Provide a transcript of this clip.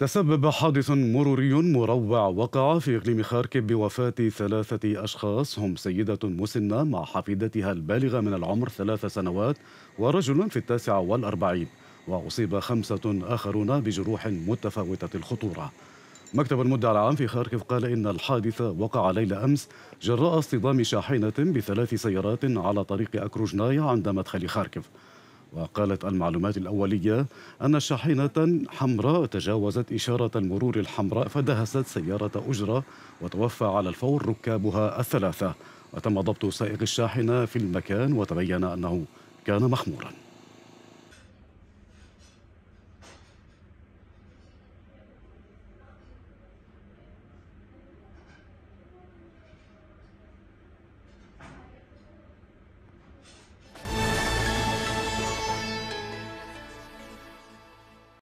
تسبب حادث مروري مروع وقع في إقليم خاركب بوفاة ثلاثة أشخاص هم سيدة مسنة مع حفيدتها البالغة من العمر ثلاث سنوات ورجل في التاسعة والأربعين وأصيب خمسة آخرون بجروح متفاوتة الخطورة مكتب المدعي العام في خاركف قال إن الحادث وقع ليل أمس جراء اصطدام شاحنة بثلاث سيارات على طريق أكروجنايا عند مدخل خاركف وقالت المعلومات الأولية أن شاحنة حمراء تجاوزت إشارة المرور الحمراء فدهست سيارة أجرة وتوفى على الفور ركابها الثلاثة وتم ضبط سائق الشاحنة في المكان وتبين أنه كان مخموراً